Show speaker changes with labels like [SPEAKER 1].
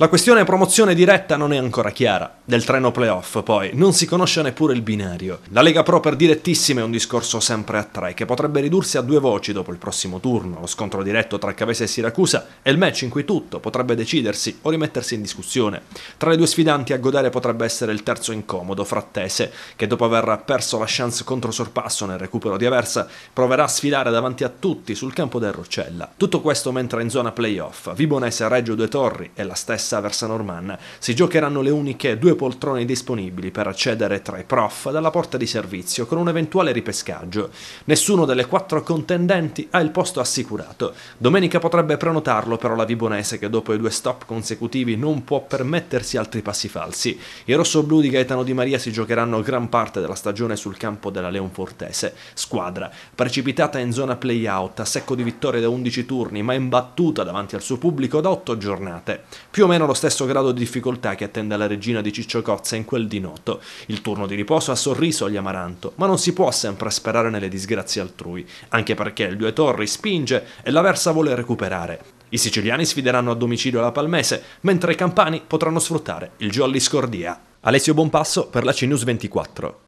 [SPEAKER 1] La questione promozione diretta non è ancora chiara. Del treno playoff, poi, non si conosce neppure il binario. La Lega Pro per direttissima è un discorso sempre a tre, che potrebbe ridursi a due voci dopo il prossimo turno, lo scontro diretto tra Cavese e Siracusa e il match in cui tutto potrebbe decidersi o rimettersi in discussione. Tra le due sfidanti a godere potrebbe essere il terzo incomodo, Frattese, che dopo aver perso la chance contro Sorpasso nel recupero di Aversa, proverà a sfidare davanti a tutti sul campo del Roccella. Tutto questo mentre in zona playoff, Vibonese, Reggio Due Torri e la stessa stessa Versanorman si giocheranno le uniche due poltrone disponibili per accedere tra i prof dalla porta di servizio con un eventuale ripescaggio. Nessuno delle quattro contendenti ha il posto assicurato. Domenica potrebbe prenotarlo però la Vibonese che dopo i due stop consecutivi non può permettersi altri passi falsi. I rossoblù di Gaetano Di Maria si giocheranno gran parte della stagione sul campo della Leonfortese, squadra precipitata in zona play-out a secco di vittorie da 11 turni ma imbattuta davanti al suo pubblico da 8 giornate. Più o meno meno lo stesso grado di difficoltà che attende la regina di Ciccio Cozza in quel di Noto. Il turno di riposo ha sorriso agli Amaranto, ma non si può sempre sperare nelle disgrazie altrui, anche perché il Due Torri spinge e la Versa vuole recuperare. I siciliani sfideranno a domicilio la Palmese, mentre i campani potranno sfruttare il Jolly Scordia. Alessio Bonpasso per la CNews 24.